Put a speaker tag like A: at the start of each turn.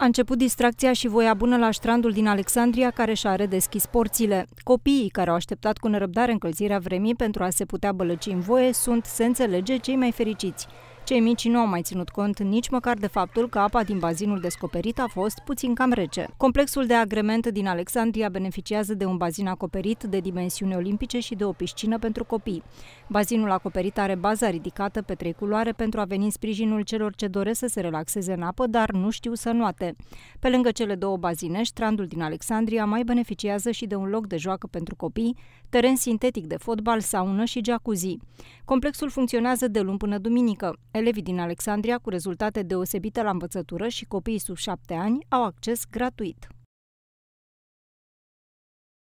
A: A început distracția și voia bună la strandul din Alexandria, care și-a redeschis porțile. Copiii care au așteptat cu nerăbdare încălzirea vremii pentru a se putea bălăci în voie sunt, se înțelege, cei mai fericiți. Cei mici nu au mai ținut cont nici măcar de faptul că apa din bazinul descoperit a fost puțin cam rece. Complexul de agrement din Alexandria beneficiază de un bazin acoperit de dimensiuni olimpice și de o piscină pentru copii. Bazinul acoperit are baza ridicată pe trei culoare pentru a veni în sprijinul celor ce doresc să se relaxeze în apă, dar nu știu să nuate. Pe lângă cele două bazine, strandul din Alexandria mai beneficiază și de un loc de joacă pentru copii, teren sintetic de fotbal, saună și jacuzzi. Complexul funcționează de luni până duminică. Elevii din Alexandria cu rezultate deosebite la învățătură și copiii sub șapte ani au acces gratuit.